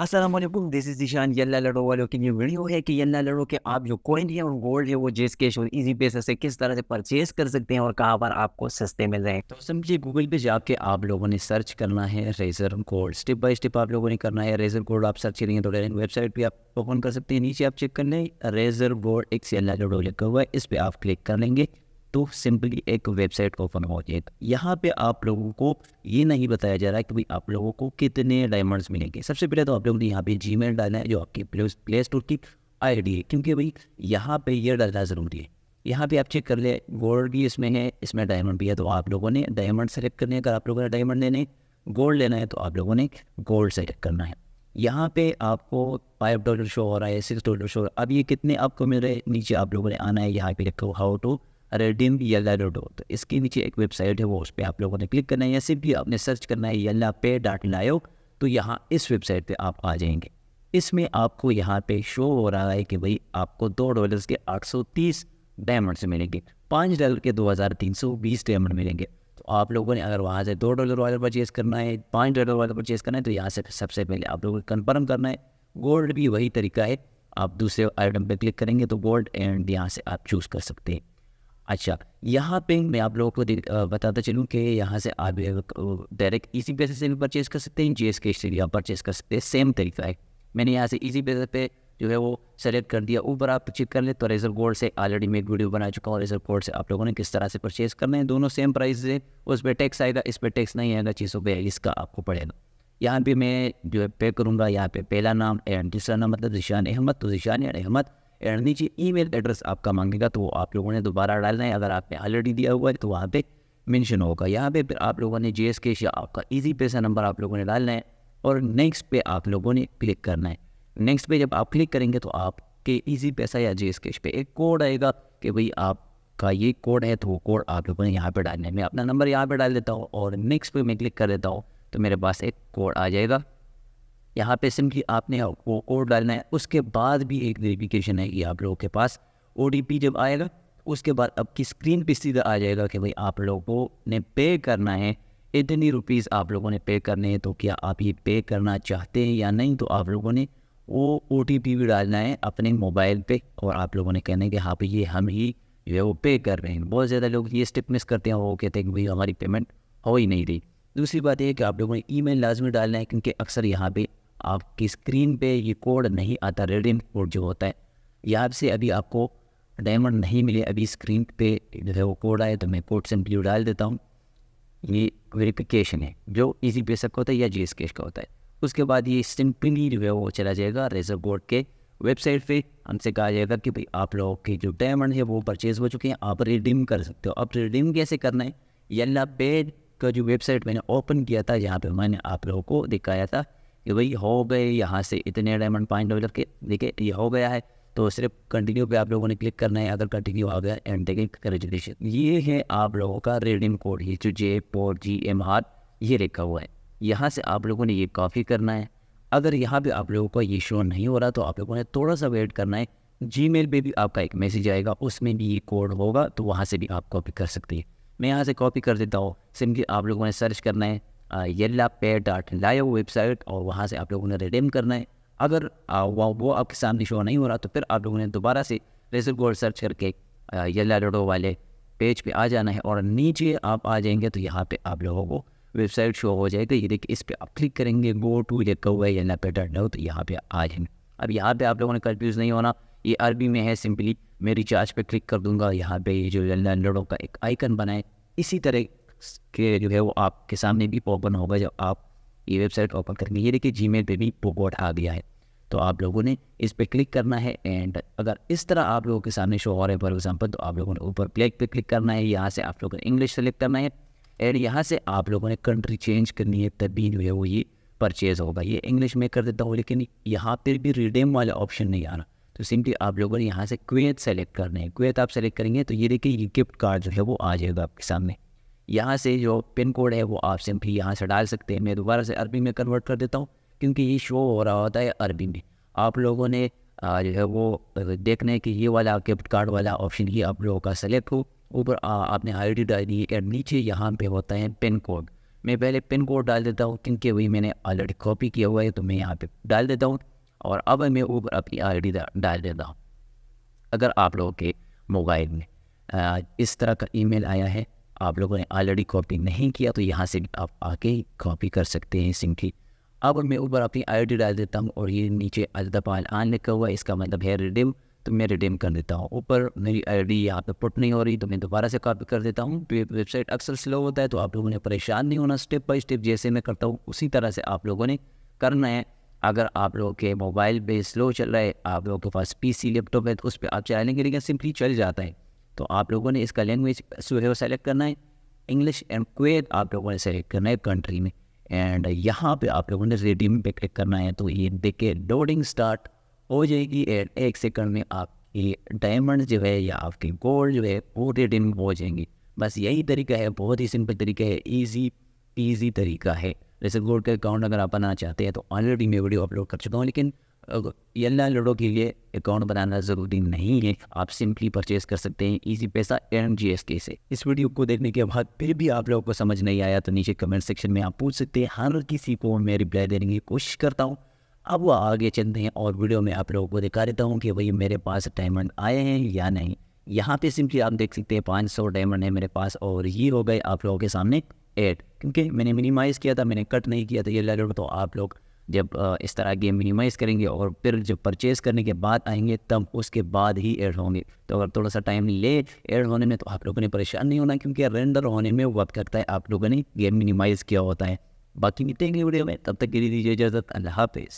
Aslam this is दिशान यल्ला लड़ो वालों की ये वीडियो है कि यल्ला लड़ो के आप जो कॉइन है और गोल्ड है वो जेस कैश और इजी बेस से किस तरह से परचेज कर सकते हैं और कहाँ पर आपको सस्ते मिल रहे हैं तो समझिए गूगल पे जाके आप लोगों ने सर्च करना है razer gold step by step आप लोगों ने करना है रेजर गोल्ड आप सर्च करेंगे तो डायरेक्ट वेबसाइट पर आप ओपन कर सकते हैं नीचे आप चेक कर लें रेजर गोल्ड एक से यल्ला लड़ो लिखा हुआ है इस पर आप क्लिक कर लेंगे तो सिंपली एक वेबसाइट ओपन हो जाएगी तो यहाँ पे आप लोगों को ये नहीं बताया जा रहा है कि भाई आप लोगों को कितने डायमंड्स मिलेंगे सबसे पहले तो आप लोगों ने यहाँ पे जी डालना है जो आपके प्ले स्टोर की आईडी है क्योंकि भाई यहाँ पे ये डालना ज़रूरी है यहाँ पे आप चेक कर ले गोल्ड भी इसमें है इसमें डायमंड भी है तो आप लोगों ने डायमंड सेलेक्ट करने अगर आप लोगों ने डायमंड लेने गोल्ड लेना है तो आप लोगों ने गोल्ड सेलेक्ट करना है यहाँ पे आपको फाइव डॉलर शो हो रहा है सिक्स डॉलर शो हो रहा है अब ये कितने आपको मिल रहे हैं नीचे आप लोगों ने आना है यहाँ पे लिखो how to redeem Yalla dot तो इसके नीचे एक वेबसाइट है वो उस पर आप लोगों ने क्लिक करना है या सिर्फ आपने सर्च करना है येल्ला पे डॉट लाइव तो यहाँ इस वेबसाइट पे आप आ जाएंगे इसमें आपको यहाँ पे शो हो रहा है कि भाई आपको दो डॉलर्स के 830 डायमंड्स मिलेंगे पाँच डॉलर के 2320 डायमंड मिलेंगे तो आप लोगों ने अगर वहाँ से दो डॉलर वाला परचेज़ करना है पाँच डॉलर वाला परचेज़ करना है तो यहाँ से सबसे पहले आप लोगों को कन्फर्म करना है गोल्ड भी वही तरीका है आप दूसरे आइटम पर क्लिक करेंगे तो गोल्ड एंड यहाँ से आप चूज़ कर सकते हैं अच्छा यहाँ पे मैं आप लोगों को बताता चलूँ कि यहाँ से आप डायरेक्ट इसी पैसे से भी परचेज़ कर सकते हैं जी एस के से भी आप परचेज़ कर सकते हैं सेम तरीका है मैंने यहाँ से इसी पैसे पे जो है वो सेलेक्ट कर दिया ऊपर आप चेक कर ले तो रेजर गोल्ड से ऑलरेडी मैं एक वीडियो बना चुका हूँ रेजर गोल्ड से आप लोगों ने किस तरह से परचेज़ करना है दोनों सेम प्राइस से उस पर टैक्स आएगा इस पर टैक्स नहीं आएगा छः सौ इसका आपको पड़ेगा यहाँ पे मैं जो है पे करूँगा यहाँ पे पहला नाम एंड दूसरा नाम मतलब जिशान अहमद तो जिशान अहमद एंड नीचे ईमेल एड्रेस आपका मांगेगा तो आप लोगों ने दोबारा डालना है अगर आपने ऑलरेडी दिया हुआ है तो वहाँ पे मेंशन होगा यहाँ पे फिर आप लोगों ने जे एस केश या आपका इजी पैसा नंबर आप लोगों ने डालना है और नेक्स्ट पे आप लोगों ने क्लिक करना है नेक्स्ट पे जब आप क्लिक करेंगे तो आपके ईजी पैसा या जे एस केश पे एक कोड आएगा कि भाई आपका ये कोड है तो वो कोड आप लोगों ने यहाँ पर डालना है मैं अपना नंबर यहाँ पर डाल देता हूँ और नेक्स्ट पे मैं क्लिक कर देता हूँ तो मेरे पास एक कोड आ जाएगा यहाँ पे सिंपली आपने वो कोड डालना है उसके बाद भी एक वेरीफिकेशन है कि आप लोगों के पास ओ जब आएगा उसके बाद आपकी स्क्रीन पे सीधा आ जाएगा कि भाई आप लोगों ने पे करना है इतनी रुपीज़ आप लोगों ने पे करने हैं तो क्या आप ये पे करना चाहते हैं या नहीं तो आप लोगों ने वो ओ भी डालना है अपने मोबाइल पे और आप लोगों ने कहना है कि हाँ भाई ये हम ही जो है वो पे कर रहे हैं बहुत ज़्यादा लोग ये स्टेप मिस करते हैं वो कहते हैं कि भाई हमारी पेमेंट हो ही नहीं रही दूसरी बात यह कि आप लोगों ने ई मेल लाजमी डालना है क्योंकि अक्सर यहाँ पर आपकी स्क्रीन पे ये कोड नहीं आता रेडियम कोड जो होता है यहाँ से अभी आपको डायमंड नहीं मिले अभी स्क्रीन पे जो है वो कोड आए तो मैं कोड सिंपली डाल देता हूँ ये वेरिफिकेशन है जो इजी पेसअप का होता है या जी का होता है उसके बाद ये सिंपली जो है वो चला जाएगा रिजर्व बोर्ड के वेबसाइट पे हमसे कहा जाएगा कि भाई आप लोगों के जो डायमंड है वो परचेज़ हो चुके हैं आप रिडीम कर सकते हो आप रिडीम कैसे करना है येल्ला पेड का जो वेबसाइट मैंने ओपन किया था जहाँ पे मैंने आप लोगों को दिखाया था कि भाई हो गए यहाँ से इतने डायमंड पॉइंट डेवलप के देखिए ये हो गया है तो सिर्फ कंटिन्यू पे आप लोगों ने क्लिक करना है अगर कंटिन्यू आ गया एंड देखें कंग्रेचुलेशन ये है आप लोगों का रेडियम कोड ये जो जे पोर जी एम आर ये लिखा हुआ है यहाँ से आप लोगों ने ये कॉपी करना है अगर यहाँ पे आप लोगों का ये शो नहीं हो रहा तो आप लोगों ने थोड़ा सा वेट करना है जी मेल पर भी आपका एक मैसेज आएगा उसमें भी ये कोड होगा तो वहाँ से भी आप कॉपी कर सकते हैं मैं यहाँ से कॉपी कर देता हूँ सिंपली आप लोगों ने सर्च करना है येल्ला पे डॉट लाइव वेबसाइट और वहाँ से आप लोगों ने रिडीम करना है अगर वो वो आपके सामने शो नहीं हो रहा तो फिर आप लोगों ने दोबारा से रेजर गोल्ड सर्च करके येल्ला डोडो वाले पेज पे आ जाना है और नीचे आप आ जाएंगे तो यहाँ पे आप लोगों को वेबसाइट शो हो जाएगी ये देखिए इस पर आप क्लिक करेंगे गो टू ये कौ है येल्ला पे डॉट लाइव तो यहाँ पर आ जाएंगे अब यहाँ पर आप लोगों ने कन्फ्यूज़ नहीं होना ये अरबी में है सिंपली मैं रिचार्ज पे क्लिक कर दूंगा यहाँ पे ये जो लंडनों का एक आइकन बनाए इसी तरह के जो है वो आपके सामने भी ओपन होगा जब आप ये वेबसाइट ओपन करेंगे ये देखिए जी पर भी पोकोट आ गया है तो आप लोगों ने इस पर क्लिक करना है एंड अगर इस तरह आप लोगों के सामने शो हो रहा है फॉर एग्जाम्पल तो आप लोगों ने ऊपर प्लेक पे क्लिक करना है यहाँ से आप लोगों ने इंग्लिश सेलेक्ट करना है एंड यहाँ से आप लोगों ने कंट्री चेंज करनी है तभी जो है वो ये परचेज़ होगा ये इंग्लिश में कर देता हूँ लेकिन यहाँ पर भी रिडेम वाला ऑप्शन नहीं आ रहा तो सिंपली आप लोगों ने यहाँ से क्वेत सेलेक्ट करना है क्वेत आप सेलेक्ट करेंगे तो ये देखिए ये गिफ्ट कार्ड जो है वो आ जाएगा आपके सामने यहाँ से जो पिन कोड है वो आप सिंपली यहाँ से डाल सकते हैं मैं दोबारा से अरबी में कन्वर्ट कर देता हूँ क्योंकि ये शो हो रहा होता है अरबी में आप लोगों ने जो है वो देखने है कि ये वाला गिफ्ट कार्ड वाला ऑप्शन ही आप लोगों का सेलेक्ट हो ऊपर आपने आई डी डाली और नीचे यहाँ पे होता है पिन कोड मैं पहले पिन कोड डाल देता हूँ क्योंकि वही मैंने ऑलरेडी कॉपी किया हुआ है तो मैं यहाँ पे डाल देता हूँ और अब मैं ऊपर अपनी आई डी डाल देता हूँ अगर आप लोगों के मोबाइल में इस तरह का ईमेल आया है आप लोगों ने ऑलरेडी कॉपी नहीं किया तो यहाँ से आप आके कॉपी कर सकते हैं की अब मैं ऊपर अपनी आई डाल देता हूँ और ये नीचे अजदपाल आन लिखा हुआ है इसका मतलब है रिडीम तो मैं रिडीम कर देता हूँ ऊपर मेरी आई डी यहाँ पर पुट नहीं हो रही तो मैं दोबारा से कॉपी कर देता हूँ वेबसाइट तो अक्सर स्लो होता है तो आप लोगों ने परेशान नहीं होना स्टेप बाई स्टेप जैसे मैं करता हूँ उसी तरह से आप लोगों ने करना है अगर आप लोगों के मोबाइल पे स्लो चल रहा है आप लोगों के पास पीसी लैपटॉप है तो उस पर आप चलाएंगे लेकिन सिंपली चल जाता है तो आप लोगों ने इसका लैंग्वेज सुबह सेलेक्ट करना है इंग्लिश एंड क्वेद आप लोगों ने सेलेक्ट करना है कंट्री में एंड यहाँ पे आप लोगों ने रेडियम पे क्लिक करना है तो ये देखिए लोडिंग स्टार्ट हो जाएगी एंड एक सेकंड में आपकी डायमंड जो है या आपकी गोल्ड जो है वो रेडियम हो जाएंगी बस यही तरीका है बहुत ही सिंपल तरीका है ईजी ईजी तरीका है जैसे गोल्ड का अकाउंट अगर आप बनाना चाहते हैं तो ऑलरेडी मैं वीडियो अपलोड कर चुका हूँ लेकिन एल लोडो के लिए अकाउंट बनाना ज़रूरी नहीं है आप सिंपली परचेज कर सकते हैं इजी पैसा एम जी एस के से इस वीडियो को देखने के बाद फिर भी आप लोगों को समझ नहीं आया तो नीचे कमेंट सेक्शन में आप पूछ सकते हैं हर किसी को मैं रिप्लाई देने की कोशिश करता हूँ अब वो आगे चलते हैं और वीडियो में आप लोगों को दिखा देता हूँ कि भाई मेरे पास डायमंड आए हैं या नहीं यहाँ पे सिंपली आप देख सकते हैं पाँच सौ डायमंड है मेरे पास और ये हो गए आप लोगों के सामने एड क्योंकि मैंने मिनिमाइज़ किया था मैंने कट नहीं किया था ये लेवल तो आप लोग जब इस तरह गेम मिनिमाइज़ करेंगे और फिर जब परचेज़ करने के बाद आएंगे तब उसके बाद ही एड होंगे तो अगर थोड़ा सा टाइम ले एड होने में तो आप लोगों ने परेशान नहीं होना क्योंकि रेंडर होने में वक्त लगता है आप लोगों ने गेम मिनिमाइज़ किया होता है बाकी मिलते हैं वीडियो में तब तक के लिए दीजिए इजाज़त अल्लाह हाफिज़